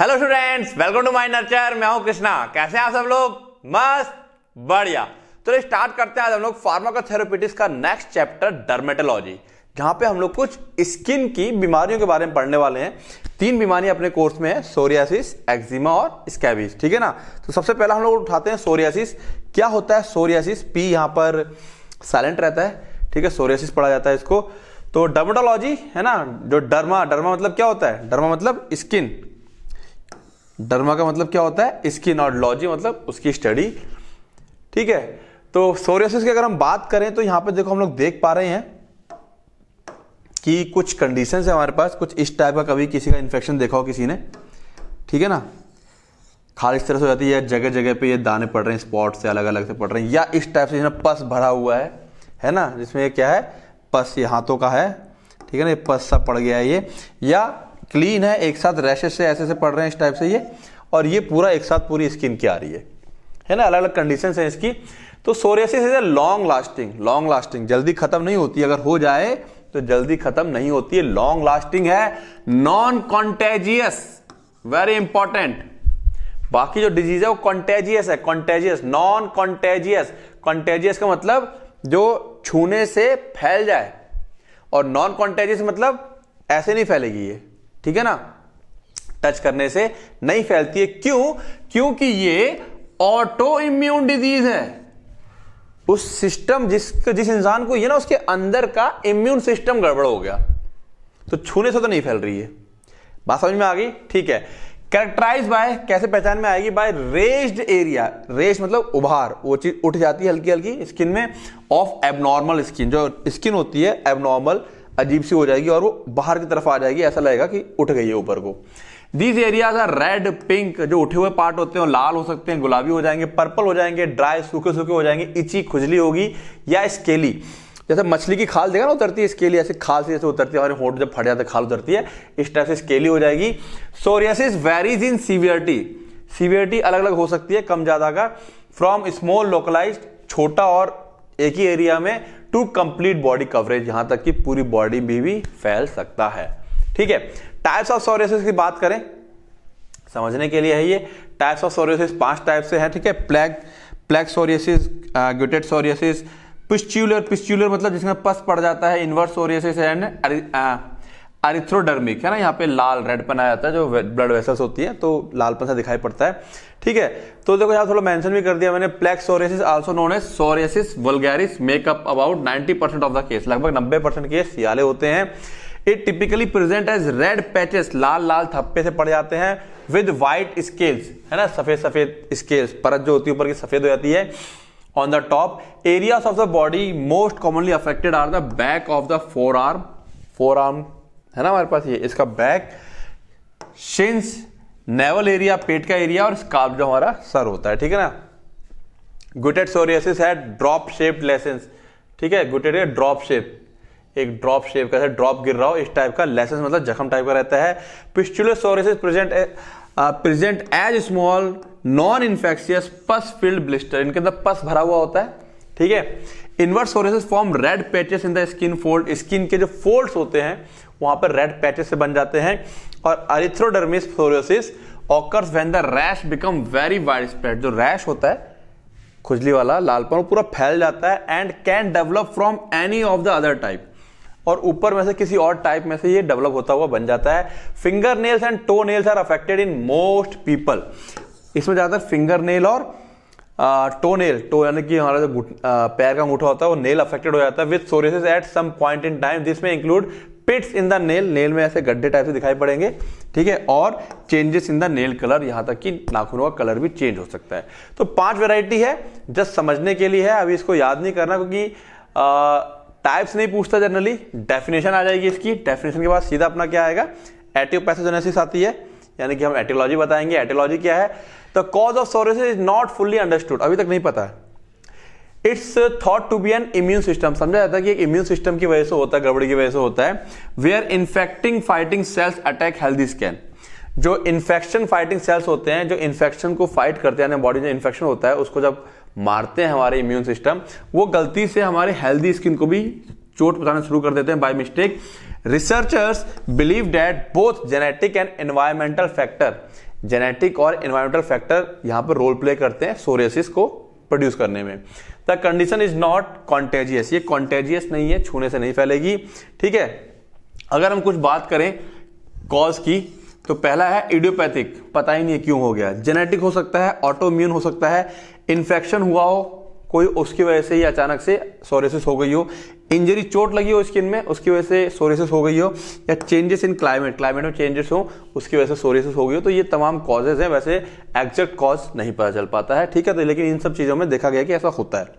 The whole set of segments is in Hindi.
Hello students welcome to my nurture मैं हूं कृष्णा कैसे हैं आप सब लोग मस्त बढ़िया तो स्टार्ट करते हैं आज हम लोग फार्माकोथेरापिटिक्स का नेक्स्ट चैप्टर डर्मेटोलॉजी जहां पे हम लोग कुछ स्किन की बीमारियों के बारे में पढ़ने वाले हैं तीन बीमारी अपने कोर्स में है सोरियासिस एक्जिमा और स्कैबिस ठीक है ना तो सबसे पहला हम लोग उठाते हैं सोरियासिस क्या होता है सोरियासिस पी यहाँ पर साइलेंट रहता है ठीक है सोरियासिस पढ़ा जाता है इसको तो डर्मेटोलॉजी है ना जो डर्मा डर्मा मतलब क्या होता है डर्मा मतलब स्किन डर्मा का मतलब क्या होता है स्किनोलॉजी मतलब उसकी स्टडी ठीक है तो सोरेसिस की अगर हम बात करें तो यहां पर देखो हम लोग देख पा रहे हैं कि कुछ कंडीशन है हमारे पास कुछ इस टाइप का कभी किसी का इन्फेक्शन देखा हो किसी ने ठीक है ना खाली इस तरह से हो जाती है जगह जगह पे ये दाने पड़ रहे हैं स्पॉट से अलग अलग से पड़ रहे हैं या इस टाइप से पस भरा हुआ है है ना जिसमें क्या है पस ये हाथों का है ठीक है ना ये पस सा पड़ गया है ये या क्लीन है एक साथ रैशेज से ऐसे से पड़ रहे हैं इस टाइप से ये और ये पूरा एक साथ पूरी स्किन की आ रही है है ना अलग अलग कंडीशन है इसकी तो psoriasis is a long lasting long lasting जल्दी खत्म नहीं होती अगर हो जाए तो जल्दी खत्म नहीं होती है लॉन्ग लास्टिंग है नॉन कॉन्टेजियस वेरी इंपॉर्टेंट बाकी जो डिजीज है वो कॉन्टेजियस है कॉन्टेजियस नॉन कॉन्टेजियस कॉन्टेजियस का मतलब जो छूने से फैल जाए और नॉन कॉन्टेजियस मतलब ऐसे नहीं फैलेगी ये ठीक है ना टच करने से नहीं फैलती है क्यों क्योंकि ये ऑटो इम्यून डिजीज है उस सिस्टम जिस जिस इंसान को ये ना उसके अंदर का इम्यून सिस्टम गड़बड़ हो गया तो छूने से तो नहीं फैल रही है बात समझ में आ गई ठीक है कैरेक्टराइज बाय कैसे पहचान में आएगी बाय रेस्ड एरिया रेस्ड मतलब उभार वो चीज उठ जाती है हल्की हल्की स्किन में ऑफ एबनॉर्मल स्किन जो स्किन होती है एबनॉर्मल अजीब सी हो जाएगी और वो बाहर की तरफ आ जाएगी ऐसा लगेगा कि उठ गई है ऊपर को these areas are red pink जो उठे हुए पार्ट होते हैं लाल हो सकते हैं गुलाबी हो जाएंगे पर्पल हो जाएंगे ड्राई सूखे सूखे हो जाएंगे इची खुजली होगी या स्केली जैसे मछली की खाल देखा ना उतरती है स्केली ऐसे खाल से जैसे उतरती है हमारे होट जब फट जाते खाल उतरती है इस टाइप से स्केली हो जाएगी psoriasis varies in severity severity अलग अलग हो सकती है कम ज़्यादा का फ्रॉम स्मॉल लोकलाइज छोटा और एक ही एरिया में टू कंप्लीट बॉडी कवरेज यहां तक कि पूरी बॉडी भी, भी फैल सकता है ठीक है टाइप्स ऑफ सोरियासिस की बात करें समझने के लिए है ये टाइप्स ऑफ सोरियासिस पांच टाइप से है ठीक है प्लैग प्लैग सोरियसिस ग्यूटेड सोरियासिस पिस्ट्यूलर पिस्ट्यूलर मतलब जिसमें पस पड़ जाता है इनवर्स सोरियसिस एंड एरिथ्रोडर्मिक है ना यहाँ पे लाल रेडपन आ जाता है जो ब्लड वेसल्स होती है तो लालपन सा दिखाई पड़ता है ठीक है तो देखो यहाँ थोड़ा मेंशन भी कर दिया मैंने plaques psoriasis also known as psoriasis vulgaris makeup about 90 percent of the case लगभग 90 परसेंट केस याले होते हैं it typically present as red patches लाल लाल थप्पे से पड़ जाते हैं विद वाइट स्केल्स है ना सफेद सफेद स्केल्स परत जो होती है ऊपर की सफेद हो जाती है on the top areas of the body most commonly affected are the back of the forearm forearm है ना हमारे पास ये इसका बैक शिन्स नेवल एरिया पेट का एरिया और स्काफ जो हमारा सर होता है ठीक है ना गुटेड सोरियसिस है ड्रॉप शेप्ड लेसेंस ठीक है गुटेड ड्रॉप शेप एक ड्रॉप शेप का ड्रॉप गिर रहा हो इस टाइप का लेसेंस मतलब जख्म टाइप का रहता है pustular psoriasis present present as small non infectious pus filled blister इनके अंदर पस भरा हुआ होता है ठीक है inverse psoriasis form red patches in the skin fold skin के जो फोल्ड्स होते हैं वहां पर रेड पैचेस से बन जाते हैं और erythrodermic psoriasis occurs when the rash become very wide spread जो रैश होता है खुजली वाला लालपन पूरा फैल जाता है and can develop from any of the other type और ऊपर में से किसी और टाइप में से ये डेवलप होता हुआ बन जाता है finger nails and toe nails are affected in most people इसमें ज़्यादातर फिंगर नेल और टो नेल टो यानी कि हमारा जो पैर का अंगूठा होता है वो नेल अफेक्टेड हो जाता है with psoriasis at some point in time जिसमें include pits in the nail nail में ऐसे गड्ढे टाइप से दिखाई पड़ेंगे ठीक है और changes in the nail colour यहां तक कि नाखूनों का कलर भी चेंज हो सकता है तो पांच वेराइटी है जस्ट समझने के लिए है अभी इसको याद नहीं करना क्योंकि टाइप्स नहीं पूछता जनरली डेफिनेशन आ जाएगी इसकी डेफिनेशन के बाद सीधा अपना क्या आएगा एटियोपैथोजेनेसिस आती है यानी कि हम एटियोलॉजी बताएंगे एटियोलॉजी क्या है the cause of psoriasis is not fully understood अभी तक नहीं पता है it's thought to be an immune system समझा जाता है कि एक इम्यून सिस्टम की वजह से होता है गड़बड़ी की वजह से होता है वे are infecting fighting cells attack healthy skin जो इन्फेक्शन फाइटिंग सेल्स होते हैं जो इन्फेक्शन को फाइट करते हैं बॉडी में इन्फेक्शन होता है उसको जब मारते हैं हमारे इम्यून सिस्टम वो गलती से हमारे हेल्दी स्किन को भी चोट पहुंचाना शुरू कर देते हैं by mistake researchers believe that both genetic and environmental factor genetic और एनवायरमेंटल फैक्टर यहां पर रोल प्ले करते हैं सोरेसिस को प्रोड्यूस करने में the condition is not contagious ये कॉन्टेजियस नहीं है छूने से नहीं फैलेगी ठीक है अगर हम कुछ बात करें कॉज की तो पहला है इडियोपैथिक पता ही नहीं है क्यों हो गया जेनेटिक हो सकता है ऑटोम्यून हो सकता है इन्फेक्शन हुआ हो कोई उसकी वजह से ही अचानक से सोरेसिस हो गई हो इंजरी चोट लगी हो स्किन में उसकी वजह से सोरेसिस हो गई हो या चेंजेस इन क्लाइमेट क्लाइमेट में चेंजेस हो उसकी वजह से सोरेसिस हो गई हो तो ये तमाम कॉजेज हैं वैसे एग्जैक्ट कॉज नहीं पता चल पाता है ठीक है तो लेकिन इन सब चीज़ों में देखा गया कि ऐसा होता है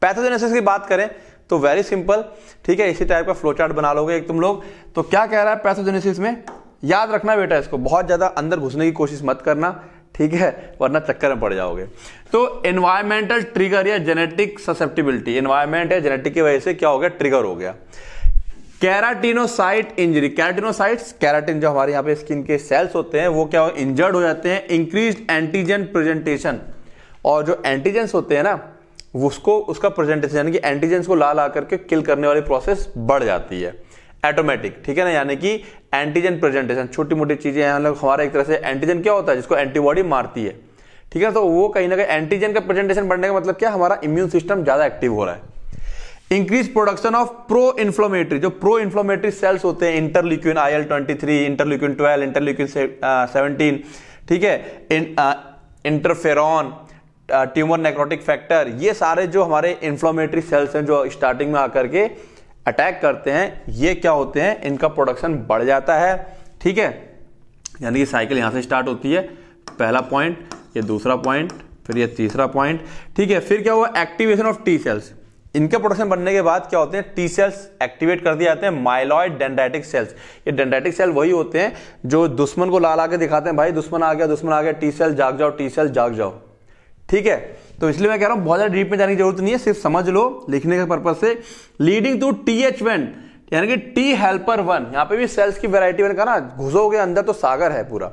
पैथोजेनेसिस की बात करें तो वेरी सिंपल ठीक है इसी टाइप का फ्लो चार्ट बना लोगे एक तुम लोग तो क्या कह रहा है पैथोजेनेसिस में याद रखना बेटा इसको बहुत ज़्यादा अंदर घुसने की कोशिश मत करना ठीक है वरना चक्कर में पड़ जाओगे तो एनवायरमेंटल ट्रिगर या जेनेटिक ससेप्टिबिलिटी एनवायरमेंट या जेनेटिक की वजह से क्या हो गया ट्रिगर हो गया कैराटिनोसाइट इंजरी कैराटिनोसाइट कैराटिन जो हमारे यहाँ पे स्किन के सेल्स होते हैं वो क्या हो इंजर्ड हो जाते हैं इंक्रीज एंटीजन प्रेजेंटेशन और जो एंटीजेंस होते हैं ना उसको उसका प्रेजेंटेशन यानी कि एंटीजेंस को ला ला करके किल करने वाली प्रोसेस बढ़ जाती है ऑटोमेटिक ठीक है ना यानी कि एंटीजन प्रेजेंटेशन छोटी मोटी चीजें हैं मतलब हमारा एक तरह से एंटीजन क्या होता है जिसको एंटीबॉडी मारती है ठीक है तो वो कहीं ना कहीं एंटीजन का प्रेजेंटेशन बढ़ने का मतलब क्या हमारा इम्यून सिस्टम ज्यादा एक्टिव हो रहा है increase production of pro inflammatory जो प्रो इन्फ्लोमेटरी सेल्स होते हैं interleukin I L twenty three interleukin twelve interleukin seventeen ठीक है इंटरफेरॉन ट्यूमर नेक्रोटिक फैक्टर ये सारे जो हमारे इन्फ्लोमेटरी सेल्स हैं जो स्टार्टिंग में आकर के अटैक करते हैं ये क्या होते हैं इनका प्रोडक्शन बढ़ जाता है ठीक है यानी कि साइकिल यहां से स्टार्ट होती है पहला पॉइंट ये दूसरा पॉइंट फिर ये तीसरा पॉइंट ठीक है फिर क्या हुआ एक्टिवेशन ऑफ टी सेल्स इनके प्रोडक्शन बनने के बाद क्या होते हैं टी सेल्स एक्टिवेट कर दिए जाते हैं माइलॉइड डेंड्राइटिक सेल्स ये डेंड्राइटिक सेल वही होते हैं जो दुश्मन को ला ला के दिखाते हैं भाई दुश्मन आ गया दुश्मन आ गया टी सेल जाग जाओ टी सेल जाग जाओ ठीक है तो इसलिए मैं कह रहा हूं बहुत ज़्यादा डीप में जाने की जरूरत नहीं है सिर्फ समझ लो लिखने के पर्पज से leading to T H one यानी कि टी हेल्पर वन यहां पे भी सेल्स की वैरायटी मैंने कहा ना घुसोगे अंदर तो सागर है पूरा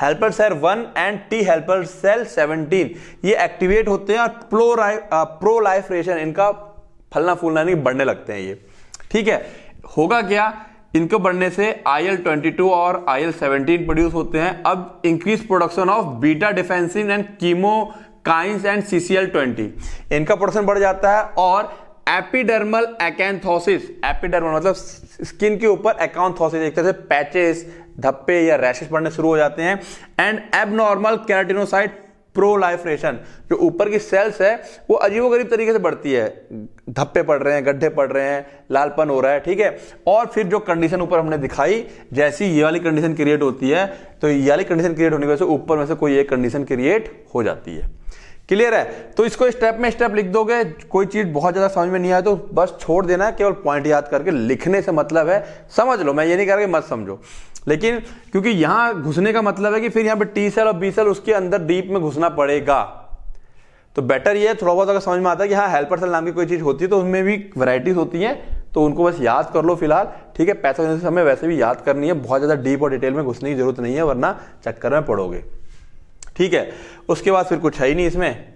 helper cell one and T helper cell seventeen ये एक्टिवेट होते हैं और प्रो प्रो रेशन इनका फलना फूलना नहीं बढ़ने लगते हैं ये ठीक है होगा क्या इनको बढ़ने से आई एल ट्वेंटी टू और आई एल सेवनटीन प्रोड्यूस होते हैं अब increase production of beta defensin and chemokines and CCL twenty इनका प्रोडक्शन बढ़ जाता है और एपिडर्मल एकेंथोसिस एपिडर्मल मतलब स्किन के ऊपर एकांथोसिस एक तरह से पैचेस धप्पे या रैशेस पड़ने शुरू हो जाते हैं एंड एबनॉर्मल कैरेटिनोसाइट प्रोलाइफ्रेशन जो ऊपर की सेल्स है वो अजीबोगरीब तरीके से बढ़ती है धप्पे पड़ रहे हैं गड्ढे पड़ रहे हैं लालपन हो रहा है ठीक है और फिर जो कंडीशन ऊपर हमने दिखाई जैसी ये वाली कंडीशन क्रिएट होती है तो ये वाली कंडीशन क्रिएट होने की वजह से ऊपर में से कोई एक कंडीशन क्रिएट हो जाती है क्लियर है तो इसको स्टेप में स्टेप लिख दोगे कोई चीज बहुत ज्यादा समझ में नहीं आए तो बस छोड़ देना केवल पॉइंट याद करके लिखने से मतलब है समझ लो मैं ये नहीं कह रहा कि मत समझो लेकिन क्योंकि यहां घुसने का मतलब है कि फिर यहां पर टी सेल और बी सेल उसके अंदर डीप में घुसना पड़ेगा तो बेटर यह थोड़ा बहुत अगर समझ में आता है कि हाँ हेल्पर सेल नाम की कोई चीज होती है तो उसमें भी वैरायटीज होती हैं तो उनको बस याद कर लो फिलहाल ठीक है पैसा देने से वैसे भी याद करनी है बहुत ज़्यादा डीप और डिटेल में घुसने की जरूरत नहीं है वरना चक्कर में पड़ोगे ठीक है उसके बाद फिर कुछ है ही नहीं इसमें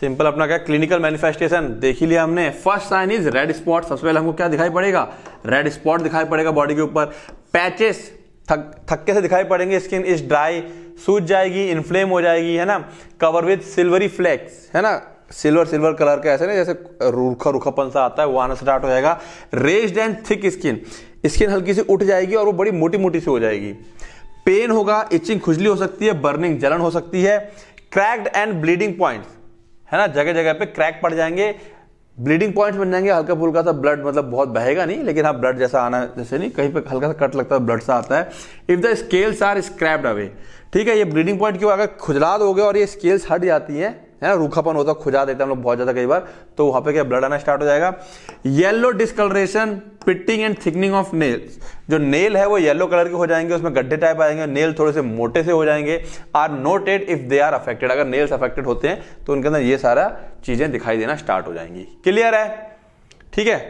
सिंपल अपना क्या क्लिनिकल मैनिफेस्टेशन देख ही लिया हमने first sign is red spot सबसे पहले हमको क्या दिखाई पड़ेगा रेड स्पॉट दिखाई पड़ेगा बॉडी के ऊपर पैचेस थक थक्के से दिखाई पड़ेंगे स्किन इस ड्राई सूज जाएगी इन्फ्लेम हो जाएगी है ना कवर विथ सिल्वरी फ्लैक्स है ना सिल्वर सिल्वर कलर का ऐसे ना जैसे रूखा रूखापन सा आता है वो आना स्टार्ट हो जाएगा raised and thick skin skin हल्की सी उठ जाएगी और वो बड़ी मोटी मोटी सी हो जाएगी पेन होगा इचिंग खुजली हो सकती है बर्निंग जलन हो सकती है क्रैक्ड एंड ब्लीडिंग पॉइंट्स है ना जगह जगह पे क्रैक पड़ जाएंगे ब्लीडिंग पॉइंट्स बन जाएंगे हल्का फुल्का सा ब्लड मतलब बहुत बहेगा नहीं लेकिन हाँ ब्लड जैसा आना जैसे नहीं कहीं पर हल्का सा कट लगता है ब्लड सा आता है if the scales are scraped away ठीक है ये ब्लीडिंग पॉइंट क्यों अगर खुजलात हो गया और ये स्केल्स हट जाती है है ना रूखापन होता है खुजा देते हैं हम लोग बहुत ज़्यादा कई बार तो वहां पे क्या ब्लड आना स्टार्ट हो जाएगा yellow discolouration pitting and thickening of nails जो नेल है वो येलो कलर के हो जाएंगे उसमें गड्ढे टाइप आएंगे नेल थोड़े से मोटे से हो जाएंगे are noted if they are affected अगर नेल्स अफेक्टेड होते हैं तो उनके अंदर ये सारा चीज़ें दिखाई देना स्टार्ट हो जाएंगी क्लियर है ठीक है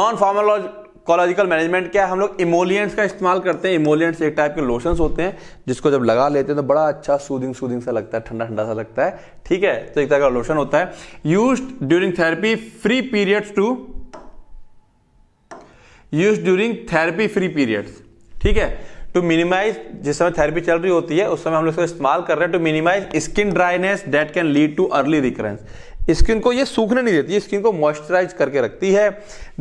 नॉन फार्मोलॉजी कोलॉजिकल मैनेजमेंट क्या है हम लोग इमोलियंट्स का इस्तेमाल करते हैं इमोलियंट्स एक टाइप के लोशंस होते हैं जिसको जब लगा लेते हैं तो बड़ा अच्छा सूदिंग सूदिंग सा लगता है ठंडा ठंडा सा लगता है ठीक है तो एक तरह का लोशन होता है use during therapy free periods to use during therapy free periods ठीक है टू मिनिमाइज जिस समय थेरेपी चल रही होती है उस समय हम लोग इस्तेमाल कर रहे हैं to minimize skin dryness that can lead to early recurrence skin को ये सूखने नहीं देती स्किन को मॉइस्चराइज करके रखती है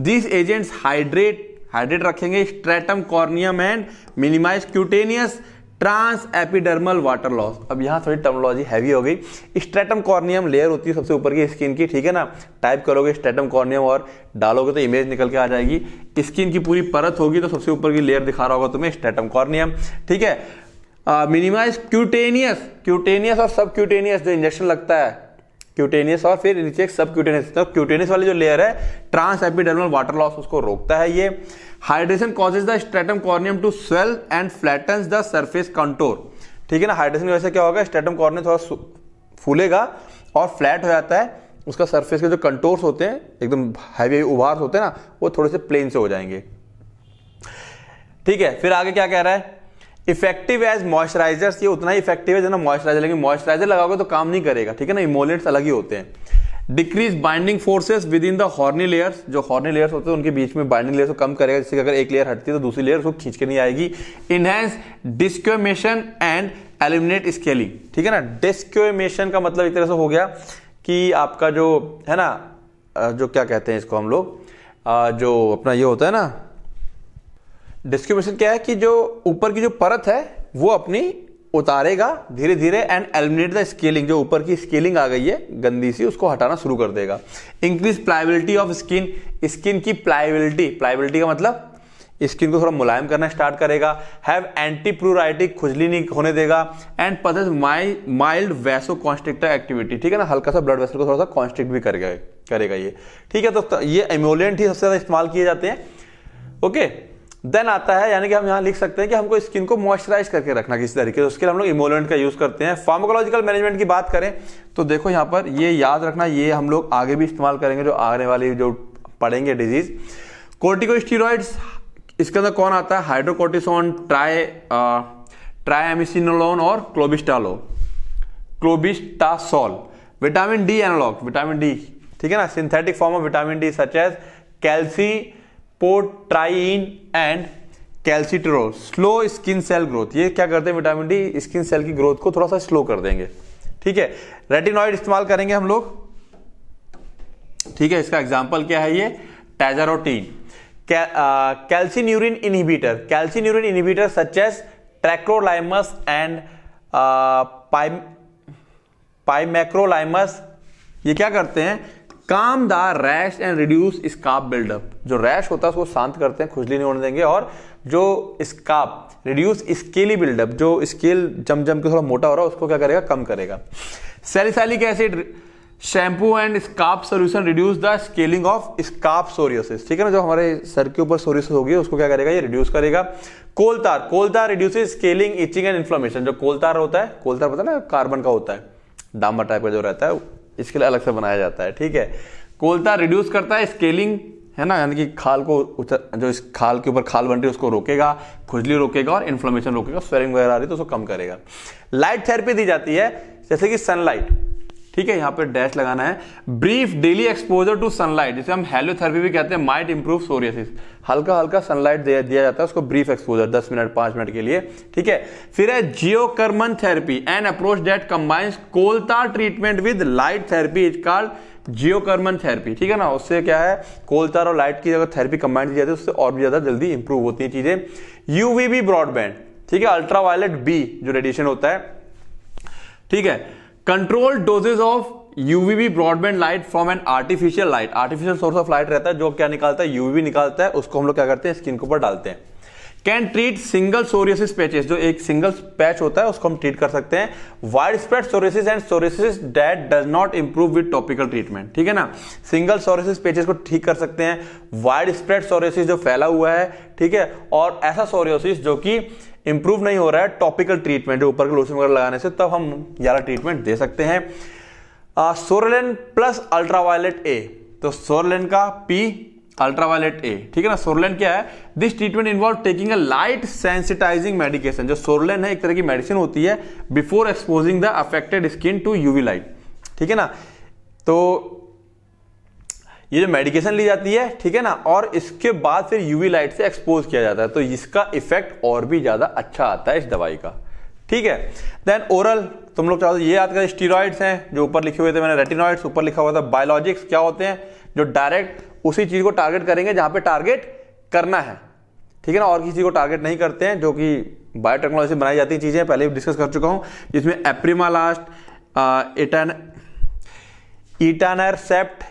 दिस एजेंट्स हाइड्रेट हाइड्रेट रखेंगे stratum corneum and minimize cutaneous trans epidermal water loss अब यहाँ थोड़ी टर्मोलॉजी हैवी हो गई स्ट्रेटम कॉर्नियम लेयर होती है सबसे ऊपर की स्किन की ठीक है ना टाइप करोगे स्ट्रेटम कॉर्नियम और डालोगे तो इमेज निकल के आ जाएगी स्किन की पूरी परत होगी तो सबसे ऊपर की लेयर दिखा रहा होगा तुम्हें स्ट्रेटम कॉर्नियम ठीक है मिनिमाइज क्यूटेनियस क्यूटेनियस और सब क्यूटेनियस जो इंजेक्शन लगता है क्यूटेनियस और फिर नीचे सब क्यूटेनियस तो क्यूटेनियस वाली जो लेयर है ट्रांस एपिडर्मल वाटर लॉस उसको रोकता है ये hydration causes the stratum corneum to swell and flattens the surface contour ठीक है ना हाइड्रेशन की वजह से क्या होगा स्ट्रेटम कॉर्नियम थोड़ा फूलेगा और फ्लैट हो जाता है उसका सरफेस के जो कंटोर्स होते हैं एकदम हैवी हैवी उभार होते हैं ना वो थोड़े से प्लेन से हो जाएंगे ठीक है फिर आगे क्या कह रहा है इफेक्टिव एज मॉइस्चराइजर ये उतना ही इफेक्टिव है जितना मॉइस्चराइजर लेकिन मॉइस्चराइजर लगाओगे तो काम नहीं करेगा ठीक है ना इमोलेंट्स अलग ही होते हैं decrease binding forces within the horny layers जो हॉर्नी लेयर्स होते हैं उनके बीच में बाइंडिंग लेयर्स को कम करेगा जिससे अगर एक लेयर हटती है तो दूसरी लेयर उसको खींच के नहीं आएगी enhance desquamation and eliminate scaling ठीक है ना डिस्क्योमेशन का मतलब एक तरह से हो गया कि आपका जो है ना जो क्या कहते हैं इसको हम लोग जो अपना ये होता है ना डिस्क्रिमिनेशन क्या है कि जो ऊपर की जो परत है वो अपनी उतारेगा धीरे धीरे एंड एलिमिनेट द स्केलिंग जो ऊपर की स्केलिंग आ गई है गंदी सी उसको हटाना शुरू कर देगा increase pliability of skin skin की प्लाइबिलिटी प्लाइबिलिटी का मतलब स्किन को थोड़ा मुलायम करना स्टार्ट करेगा हैव एंटी प्रोराइटिक खुजली नहीं होने देगा एंड पदस माइ माइल्ड वैसो कॉन्स्ट्रिक्टर एक्टिविटी ठीक है ना हल्का सा ब्लड वेसल को थोड़ा सा कॉन्स्ट्रिक्ट भी करेगा करेगा ये ठीक है दोस्तों ये एम्योलेंट ही सबसे ज़्यादा इस्तेमाल किए जाते हैं ओके okay? देन आता है यानी कि हम यहाँ लिख सकते हैं कि हमको स्किन को मॉइस्चराइज करके रखना किसी तरीके से उसके लिए हम लोग इमोलेंट का यूज़ करते हैं फार्मोकोलॉजिकल मैनेजमेंट की बात करें तो देखो यहाँ पर ये याद रखना ये हम लोग आगे भी इस्तेमाल करेंगे जो आने वाली जो पड़ेंगे डिजीज कोर्टिको इसके अंदर कौन आता है हाइड्रोकोर्टिसोन ट्राई ट्राइमिसिनोलोन और क्लोबिस्टालो clobetasol vitamin D analogue vitamin D ठीक है ना synthetic form of vitamin D such as calcipotriene and calcitriol slow skin cell growth ये क्या करते हैं विटामिन डी स्किन सेल की ग्रोथ को थोड़ा सा स्लो कर देंगे ठीक है रेटिनॉइड इस्तेमाल करेंगे हम लोग ठीक है इसका एग्जाम्पल क्या है ये tazarotene calcineurin inhibitor calcineurin inhibitor such as tacrolimus and pimecrolimus ये क्या करते हैं calm the rash and reduce scalp buildup जो रैश होता है उसको शांत करते हैं खुजली नहीं होने देंगे और जो स्काप रिड्यूस स्केली बिल्डअप जो स्केल जम जम के थोड़ा मोटा हो रहा है उसको क्या करेगा कम करेगा salicylic acid shampoo and scalp solution reduce the scaling of scalp psoriasis ठीक है ना जो हमारे सर के ऊपर सोरियोसिस होगी उसको क्या करेगा ये रिड्यूस करेगा coal tar coal tar reduce scaling itching and inflammation जो कोलतार होता है कोलतार पता ना कार्बन का होता है डामा टाइप का जो रहता है इसके लिए अलग से बनाया जाता है ठीक है कोलता रिड्यूस करता है स्केलिंग है ना यानी कि खाल को जो इस खाल के ऊपर खाल बन रही है उसको रोकेगा खुजली रोकेगा और इन्फ्लोमेशन रोकेगा स्वेरिंग वगैरह आ रही है तो उसको कम करेगा लाइट थेरेपी दी जाती है जैसे कि सनलाइट ठीक है यहां पर डैश लगाना है brief daily exposure to sunlight जिसे हम हेलोथेरेपी भी कहते हैं माइट इंप्रूव सोरियसिस हल्का हल्का सनलाइट दिया, दिया जाता है उसको ब्रीफ एक्सपोजर दस मिनट पांच मिनट के लिए ठीक है फिर है Goeckerman therapy an approach that combines coal tar treatment with light therapy is called Goeckerman therapy ठीक है ना उससे क्या है कोलतार और लाइट की अगर थेरेपी कंबाइन की जाती है उससे और भी ज्यादा जल्दी इंप्रूव होती है चीजें यूवीबी ब्रॉडबैंड ठीक है अल्ट्रावायलेट बी जो रेडिएशन होता है ठीक है control doses of UVB broadband light from an artificial light artificial source of light रहता है जो क्या निकालता है यूवीबी निकालता है उसको हम लोग क्या करते हैं स्किन के ऊपर डालते हैं can treat single psoriasis patches जो एक सिंगल पैच होता है उसको हम ट्रीट कर सकते हैं widespread psoriasis and psoriasis that does not improve with topical treatment ठीक है ना सिंगल सोरियसिस पैचेस को ठीक कर सकते हैं वाइड स्प्रेड सोरियसिस जो फैला हुआ है ठीक है और ऐसा सोरियोसिस जो कि इंप्रूव नहीं हो रहा है टॉपिकल ट्रीटमेंट ऊपर के लोशन वगैरह लगाने से तब हम ज़्यादा ट्रीटमेंट दे सकते हैं सोरेलेन प्लस अल्ट्रावायलेट ए तो सोरेलेन का पी अल्ट्रावायलेट ए ठीक है ना सोरेलेन क्या है this treatment involve taking a light sensitizing medication जो सोरेलेन है एक तरह की मेडिसिन होती है before exposing the affected skin to UV light ठीक है ना तो ये जो मेडिकेशन ली जाती है ठीक है ना और इसके बाद फिर यूवी लाइट से एक्सपोज किया जाता है तो इसका इफेक्ट और भी ज़्यादा अच्छा आता है इस दवाई का ठीक है देन ओरल तुम लोग चाहते तो ये याद करें स्टीरॉइड्स हैं जो ऊपर लिखे हुए थे मैंने रेटिनॉइड्स ऊपर लिखा हुआ था बायोलॉजिक्स क्या होते हैं जो डायरेक्ट उसी चीज़ को टारगेट करेंगे जहां पे टारगेट करना है ठीक है ना और किसी को टारगेट नहीं करते हैं जो कि बायोटेक्नोलॉजी बनाई जाती है चीज़ें पहले भी डिस्कस कर चुका हूं जिसमें एप्रीमा लास्ट इटान सेप्ट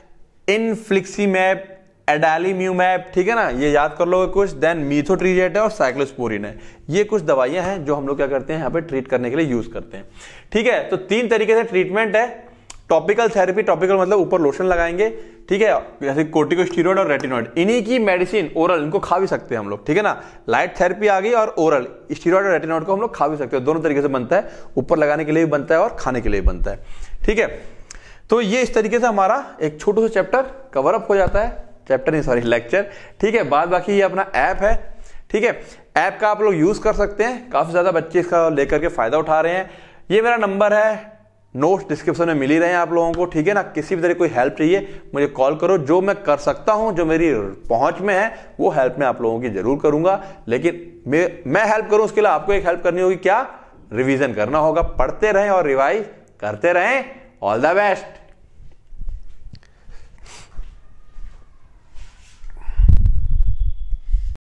इनफ्लिक्सीमैप एडालीम्यूमैप ठीक है ना ये याद कर लोगे कुछ देन मीथोट्रीजेट है और साइक्लोस्पोरिन है ये कुछ दवाइयां हैं जो हम लोग क्या करते हैं यहाँ पे ट्रीट करने के लिए यूज करते हैं ठीक है तो तीन तरीके से ट्रीटमेंट है टॉपिकल थेरेपी टॉपिकल मतलब ऊपर लोशन लगाएंगे ठीक है जैसे कोर्टिकोस्टीरोड और रेटिनॉइड इन्हीं की मेडिसिन ओरल इनको खा भी सकते हैं हम लोग ठीक है ना लाइट थेरेपी आ गई और ओरल स्टीरोड और रेटिनॉइड को हम लोग खा भी सकते हैं दोनों तरीके से बनता है ऊपर लगाने के लिए भी बनता है और खाने के लिए भी बनता है ठीक है तो ये इस तरीके से हमारा एक छोटो सा चैप्टर कवर अप हो जाता है चैप्टर नहीं सॉरी लेक्चर ठीक है बाद बाकी ये अपना ऐप है ठीक है ऐप का आप लोग यूज़ कर सकते हैं काफ़ी ज़्यादा बच्चे इसका लेकर के फ़ायदा उठा रहे हैं ये मेरा नंबर है नोट्स डिस्क्रिप्शन में मिल ही रहे हैं आप लोगों को ठीक है ना किसी भी तरह कोई हेल्प चाहिए मुझे कॉल करो जो मैं कर सकता हूं जो मेरी पहुंच में है वो हेल्प मैं आप लोगों की ज़रूर करूंगा लेकिन मैं मैं हेल्प करूँ उसके लिए आपको एक हेल्प करनी होगी क्या रिवीजन करना होगा पढ़ते रहें और रिवाइज करते रहें ऑल द बेस्ट